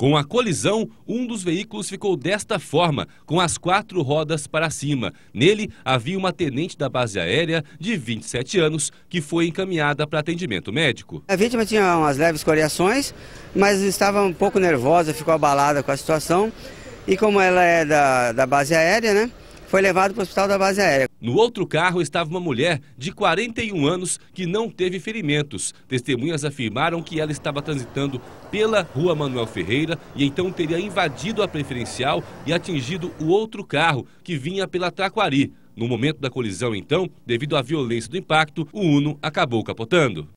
Com a colisão, um dos veículos ficou desta forma, com as quatro rodas para cima. Nele havia uma tenente da base aérea de 27 anos que foi encaminhada para atendimento médico. A vítima tinha umas leves coreações, mas estava um pouco nervosa, ficou abalada com a situação. E como ela é da, da base aérea, né? foi levado para o hospital da base aérea. No outro carro estava uma mulher de 41 anos que não teve ferimentos. Testemunhas afirmaram que ela estava transitando pela rua Manuel Ferreira e então teria invadido a preferencial e atingido o outro carro que vinha pela Traquari. No momento da colisão, então, devido à violência do impacto, o Uno acabou capotando.